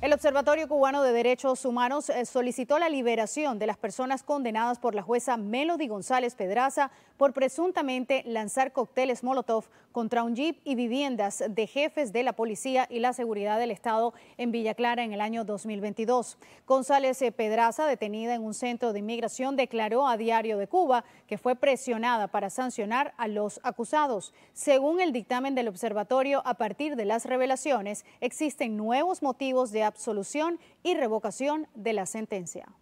El Observatorio Cubano de Derechos Humanos eh, solicitó la liberación de las personas condenadas por la jueza Melody González Pedraza por presuntamente lanzar cócteles Molotov contra un jeep y viviendas de jefes de la policía y la seguridad del Estado en Villa Clara en el año 2022. González eh, Pedraza, detenida en un centro de inmigración, declaró a Diario de Cuba que fue presionada para sancionar a los acusados. Según el dictamen del observatorio, a partir de las revelaciones existen nuevos motivos de absolución y revocación de la sentencia.